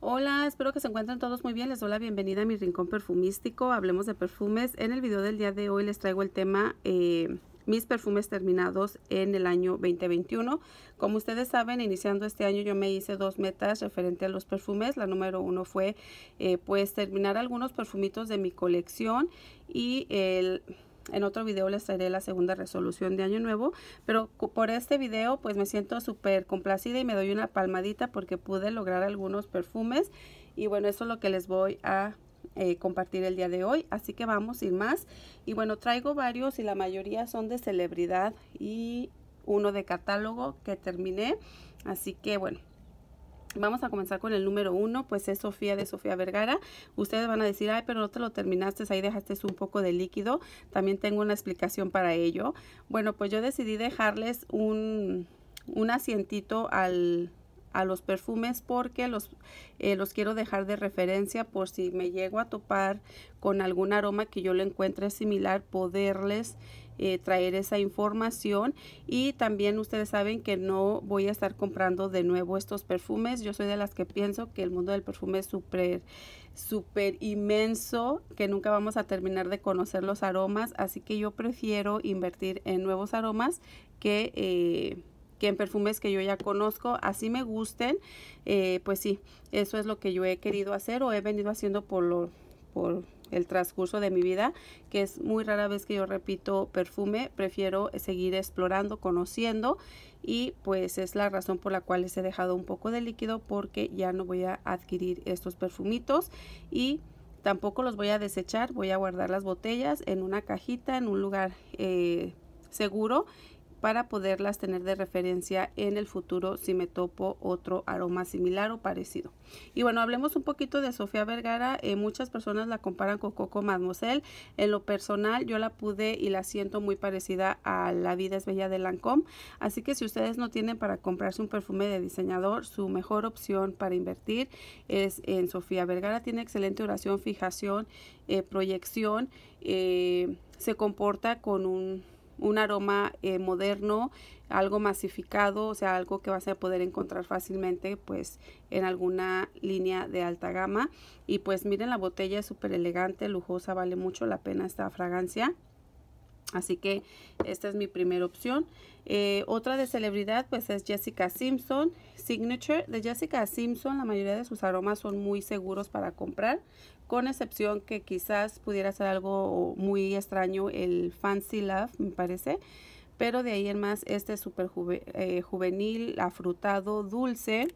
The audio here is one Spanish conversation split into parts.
Hola, espero que se encuentren todos muy bien. Les doy la bienvenida a mi rincón perfumístico. Hablemos de perfumes. En el video del día de hoy les traigo el tema eh, mis perfumes terminados en el año 2021. Como ustedes saben, iniciando este año yo me hice dos metas referente a los perfumes. La número uno fue eh, pues terminar algunos perfumitos de mi colección y el en otro video les traeré la segunda resolución de año nuevo, pero por este video pues me siento súper complacida y me doy una palmadita porque pude lograr algunos perfumes y bueno, eso es lo que les voy a eh, compartir el día de hoy. Así que vamos sin más. Y bueno, traigo varios y la mayoría son de celebridad y uno de catálogo que terminé. Así que bueno, Vamos a comenzar con el número uno, pues es Sofía de Sofía Vergara. Ustedes van a decir, ay, pero no te lo terminaste, ahí dejaste un poco de líquido. También tengo una explicación para ello. Bueno, pues yo decidí dejarles un, un asientito a los perfumes porque los, eh, los quiero dejar de referencia por si me llego a topar con algún aroma que yo le encuentre similar, poderles eh, traer esa información y también ustedes saben que no voy a estar comprando de nuevo estos perfumes. Yo soy de las que pienso que el mundo del perfume es súper súper inmenso que nunca vamos a terminar de conocer los aromas así que yo prefiero invertir en nuevos aromas que eh, que en perfumes que yo ya conozco, así me gusten, eh, pues sí, eso es lo que yo he querido hacer o he venido haciendo por lo, el transcurso de mi vida, que es muy rara vez que yo repito perfume, prefiero seguir explorando, conociendo y pues es la razón por la cual les he dejado un poco de líquido porque ya no voy a adquirir estos perfumitos y tampoco los voy a desechar, voy a guardar las botellas en una cajita, en un lugar eh, seguro para poderlas tener de referencia en el futuro si me topo otro aroma similar o parecido. Y bueno, hablemos un poquito de Sofía Vergara. Eh, muchas personas la comparan con Coco Mademoiselle. En lo personal, yo la pude y la siento muy parecida a La vida es bella de Lancôme. Así que si ustedes no tienen para comprarse un perfume de diseñador, su mejor opción para invertir es en Sofía Vergara. Tiene excelente oración, fijación, eh, proyección. Eh, se comporta con un un aroma eh, moderno, algo masificado, o sea, algo que vas a poder encontrar fácilmente pues en alguna línea de alta gama. Y pues miren, la botella es súper elegante, lujosa, vale mucho la pena esta fragancia. Así que esta es mi primera opción. Eh, otra de celebridad pues es Jessica Simpson. Signature de Jessica Simpson, la mayoría de sus aromas son muy seguros para comprar, con excepción que quizás pudiera ser algo muy extraño el Fancy Love, me parece. Pero de ahí en más, este es súper eh, juvenil, afrutado, dulce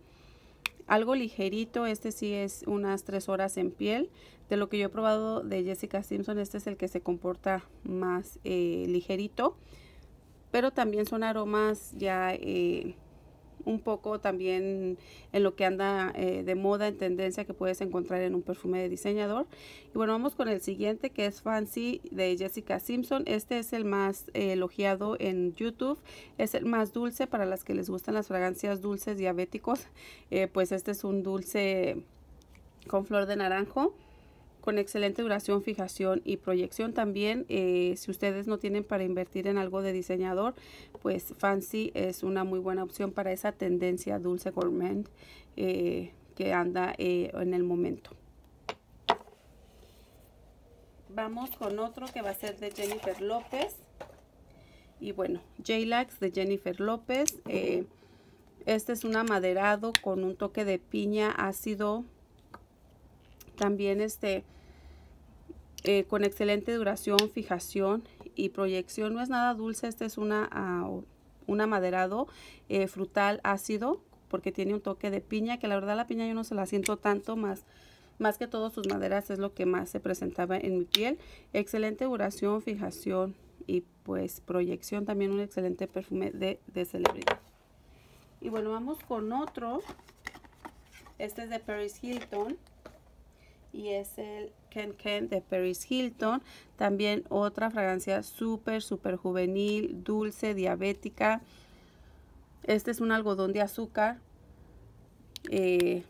algo ligerito, este sí es unas tres horas en piel. De lo que yo he probado de Jessica Simpson, este es el que se comporta más eh, ligerito. Pero también son aromas ya eh, un poco también en lo que anda eh, de moda, en tendencia que puedes encontrar en un perfume de diseñador. Y bueno, vamos con el siguiente que es Fancy de Jessica Simpson. Este es el más eh, elogiado en YouTube. Es el más dulce para las que les gustan las fragancias dulces diabéticos. Eh, pues este es un dulce con flor de naranjo con excelente duración, fijación y proyección. También, eh, si ustedes no tienen para invertir en algo de diseñador, pues Fancy es una muy buena opción para esa tendencia dulce gourmet eh, que anda eh, en el momento. Vamos con otro que va a ser de Jennifer López. Y bueno, j de Jennifer López. este es un amaderado con un toque de piña ácido también este, eh, con excelente duración, fijación y proyección. No es nada dulce, este es una, una ah, un amaderado eh, frutal ácido porque tiene un toque de piña, que la verdad la piña yo no se la siento tanto, más, más que todos sus maderas es lo que más se presentaba en mi piel. Excelente duración, fijación y pues proyección, también un excelente perfume de, de celebridad. Y bueno, vamos con otro. Este es de Paris Hilton y es el Ken Ken de Paris Hilton. También otra fragancia súper, súper juvenil, dulce, diabética. Este es un algodón de azúcar. Eh,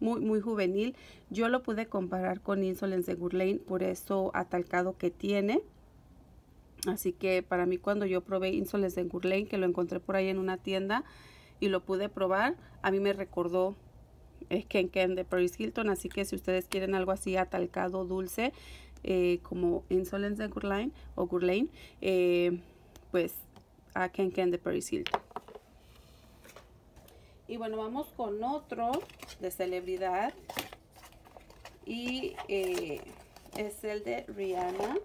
muy, muy juvenil. Yo lo pude comparar con Insolence de Gourlain por eso atalcado que tiene. Así que para mí cuando yo probé Insolence de Gourlain, que lo encontré por ahí en una tienda y lo pude probar, a mí me recordó es Ken Ken de Paris Hilton. Así que si ustedes quieren algo así atalcado, dulce, eh, como Insolence de Gourlain, o Gourlain, eh, pues a Ken Ken de Paris Hilton. Y bueno, vamos con otro de celebridad. Y eh, es el de Rihanna.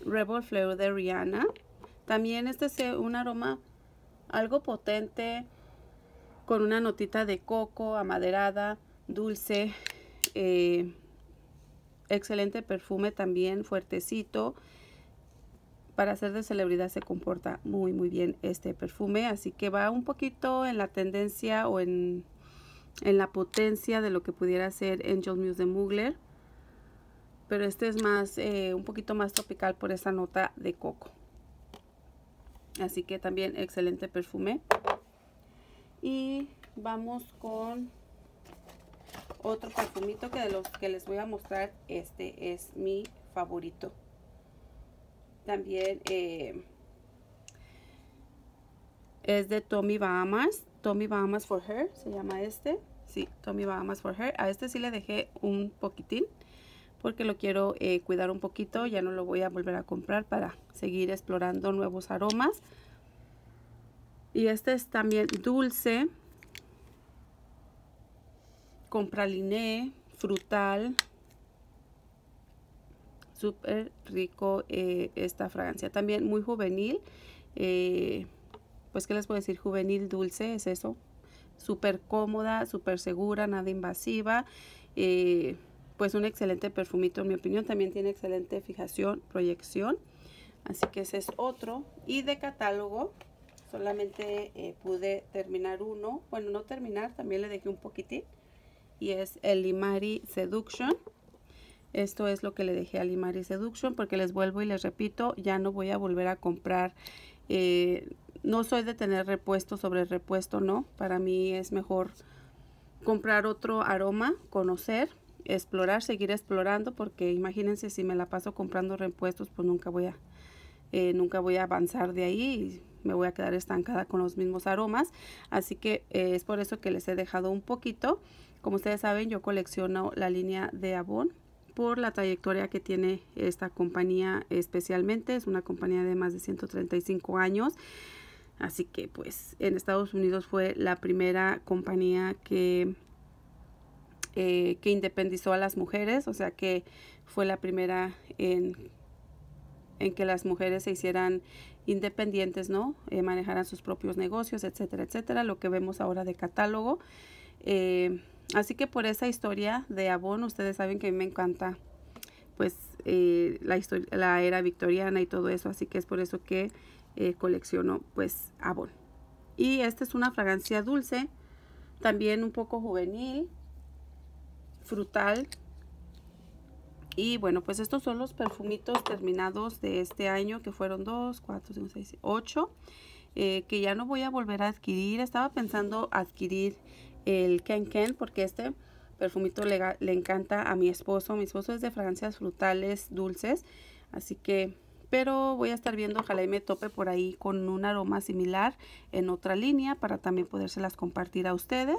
Rebel Flower de Rihanna. También este es un aroma algo potente, con una notita de coco, amaderada, dulce, eh, excelente perfume también, fuertecito. Para ser de celebridad se comporta muy muy bien este perfume, así que va un poquito en la tendencia o en, la potencia de lo que pudiera ser Angel Muse de Mugler. Pero este es más, eh, un poquito más tropical por esa nota de coco. Así que también excelente perfume y vamos con otro perfumito que de los que les voy a mostrar este es mi favorito también eh, es de Tommy Bahamas Tommy Bahamas for Her se llama este sí Tommy Bahamas for Her a este sí le dejé un poquitín porque lo quiero eh, cuidar un poquito ya no lo voy a volver a comprar para seguir explorando nuevos aromas y este es también dulce. Con frutal. Súper rico eh, esta fragancia. También muy juvenil. Eh, pues, ¿qué les puedo decir? Juvenil dulce, es eso. Súper cómoda, súper segura, nada invasiva. Eh, pues un excelente perfumito en mi opinión. También tiene excelente fijación, proyección. Así que ese es otro. Y de catálogo, solamente eh, pude terminar uno. Bueno, no terminar, también le dejé un poquitín. Y es el Limari Seduction. Esto es lo que le dejé a Limari Seduction porque les vuelvo y les repito, ya no voy a volver a comprar. Eh, no soy de tener repuesto sobre repuesto, no. Para mí es mejor comprar otro aroma, conocer, explorar, seguir explorando porque imagínense si me la paso comprando repuestos, pues nunca voy a, eh, nunca voy a avanzar de ahí me voy a quedar estancada con los mismos aromas. Así que eh, es por eso que les he dejado un poquito. Como ustedes saben, yo colecciono la línea de Avon por la trayectoria que tiene esta compañía especialmente. Es una compañía de más de 135 años. Así que pues en Estados Unidos fue la primera compañía que, eh, que independizó a las mujeres. O sea que fue la primera en en que las mujeres se hicieran independientes, ¿no? Eh, manejarán sus propios negocios, etcétera, etcétera, lo que vemos ahora de catálogo. Eh, así que por esa historia de Avon, ustedes saben que a mí me encanta pues eh, la, historia, la era victoriana y todo eso, así que es por eso que colecciono pues Avon. Y esta es una fragancia dulce, también un poco juvenil, frutal, y bueno, pues estos son los perfumitos terminados de este año, que fueron 2, 4, 5, 6, 8, que ya no voy a volver a adquirir. Estaba pensando adquirir el Ken Ken, porque este perfumito le, le encanta a mi esposo. Mi esposo es de fragancias frutales dulces, así que pero voy a estar viendo, ojalá y me tope por ahí con un aroma similar en otra línea para también podérselas compartir a ustedes.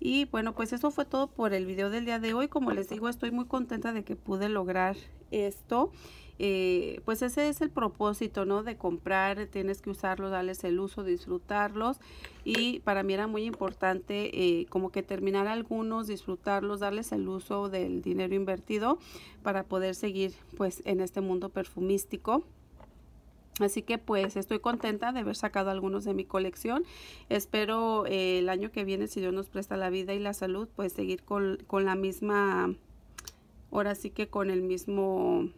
Y bueno, pues eso fue todo por el video del día de hoy. Como les digo, estoy muy contenta de que pude lograr esto. Eh, pues ese es el propósito, ¿no? De comprar, tienes que usarlos, darles el uso, disfrutarlos. Y para mí era muy importante eh, como que terminar algunos, disfrutarlos, darles el uso del dinero invertido para poder seguir pues en este mundo perfumístico. Así que pues estoy contenta de haber sacado algunos de mi colección. Espero eh, el año que viene, si Dios nos presta la vida y la salud, pues seguir con, con la misma, ahora sí que con el mismo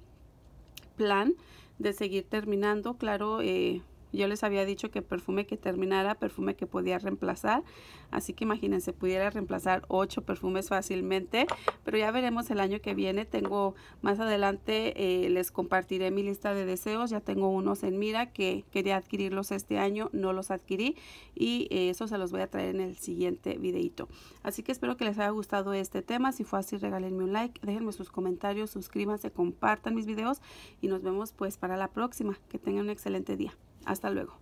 plan de seguir terminando. Claro, eh, yo les había dicho que perfume que terminara, perfume que podía reemplazar. Así que imagínense, pudiera reemplazar ocho perfumes fácilmente. Pero ya veremos el año que viene. Tengo más adelante, eh, les compartiré mi lista de deseos. Ya tengo unos en mira que quería adquirirlos este año. No los adquirí. Y eh, eso se los voy a traer en el siguiente videito. Así que espero que les haya gustado este tema. Si fue así, regálenme un like. Déjenme sus comentarios, suscríbanse, compartan mis videos. Y nos vemos pues para la próxima. Que tengan un excelente día. Hasta luego.